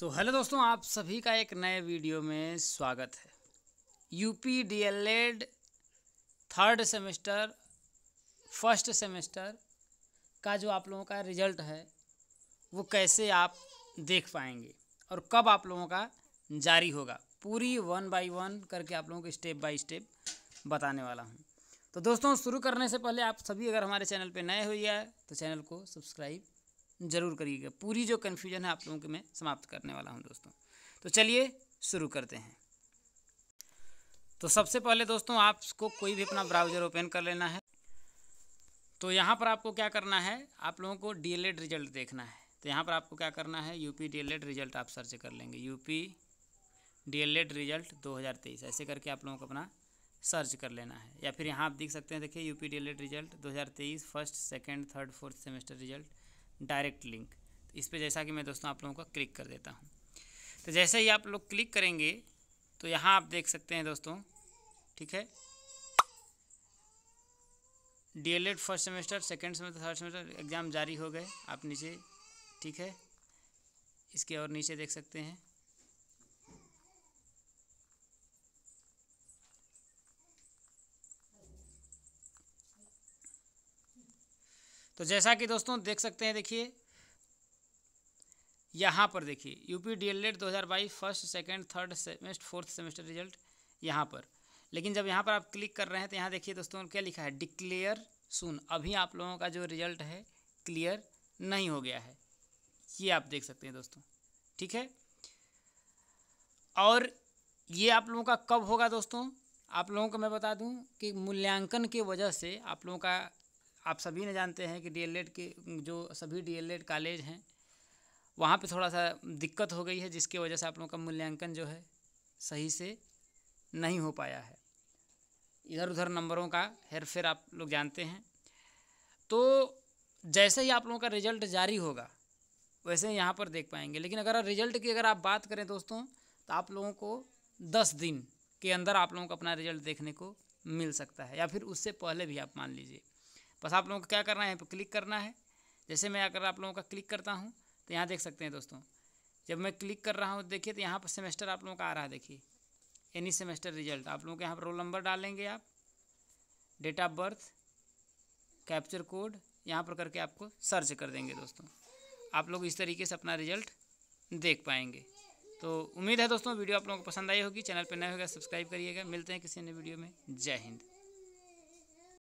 सो so, hello दोस्तों आप सभी का एक नए वीडियो में स्वागत है UP DElEd third semester first semester का जो आप लोगों का रिजल्ट है वो कैसे आप देख पाएंगे और कब आप लोगों का जारी होगा पूरी वन बाय वन करके आप लोगों को स्टेप बाय स्टेप बताने वाला हूँ तो दोस्तों शुरू करने से पहले आप सभी अगर हमारे चैनल पर नए हुई है तो चैनल को सब्सक्राइब ज़रूर करिएगा पूरी जो कन्फ्यूजन है आप लोगों के मैं समाप्त करने वाला हूँ दोस्तों तो चलिए शुरू करते हैं तो सबसे पहले दोस्तों आपको कोई भी अपना ब्राउज़र ओपन कर लेना है तो यहाँ पर आपको क्या करना है आप लोगों को डी रिजल्ट देखना है तो यहाँ पर आपको क्या करना है यूपी डी रिजल्ट आप सर्च कर लेंगे यूपी डी रिजल्ट 2023 ऐसे करके आप लोगों को अपना सर्च कर लेना है या फिर यहाँ आप देख सकते हैं देखिए UP D result 2023 first second third fourth semester result direct link इस पर जैसा कि मैं दोस्तों आप लोगों का क्लिक कर देता हूँ तो जैसे ही आप लोग क्लिक करेंगे तो यहाँ आप देख सकते हैं दोस्तों ठीक है D Ed first semester second semester third semester exam जारी हो गए आप नीचे ठीक है इसके और नीचे देख सकते हैं तो जैसा कि दोस्तों देख सकते हैं देखिए यहाँ पर देखिए UP DElEd 2022 first second third semester fourth semester result यहाँ पर लेकिन जब यहाँ पर आप क्लिक कर रहे हैं तो यहाँ देखिए दोस्तों क्या लिखा है डिक्लेयर सुन अभी आप लोगों का जो रिजल्ट है क्लियर नहीं हो गया है ये आप देख सकते हैं दोस्तों ठीक है और ये आप लोगों का कब होगा दोस्तों आप लोगों को मैं बता दूं कि मूल्यांकन की वजह से आप लोगों का आप सभी ने जानते हैं कि डीएलएड के जो सभी डीएलएड कॉलेज हैं वहाँ पे थोड़ा सा दिक्कत हो गई है जिसकी वजह से आप लोगों का मूल्यांकन जो है सही से नहीं हो पाया है इधर उधर नंबरों का हेरफेर आप लोग जानते हैं तो जैसे ही आप लोगों का रिजल्ट जारी होगा वैसे ही यहाँ पर देख पाएंगे लेकिन अगर रिजल्ट की अगर आप बात करें दोस्तों तो आप लोगों को दस दिन के अंदर आप लोगों को अपना रिजल्ट देखने को मिल सकता है या फिर उससे पहले भी आप मान लीजिए बस आप लोगों को क्या करना है यहाँ पर क्लिक करना है जैसे मैं अगर आप लोगों का क्लिक करता हूँ तो यहाँ देख सकते हैं दोस्तों जब मैं क्लिक कर रहा हूँ देखिए तो यहाँ पर सेमेस्टर आप लोगों का आ रहा है देखिए एनी सेमेस्टर रिजल्ट आप लोगों के यहाँ पर रोल नंबर डालेंगे आप date of birth captcha code यहाँ पर करके आपको सर्च कर देंगे दोस्तों आप लोग इस तरीके से अपना रिजल्ट देख पाएंगे तो उम्मीद है दोस्तों वीडियो आप लोगों को पसंद आई होगी चैनल पर नए होगा सब्सक्राइब करिएगा मिलते हैं किसी नए वीडियो में जय हिंद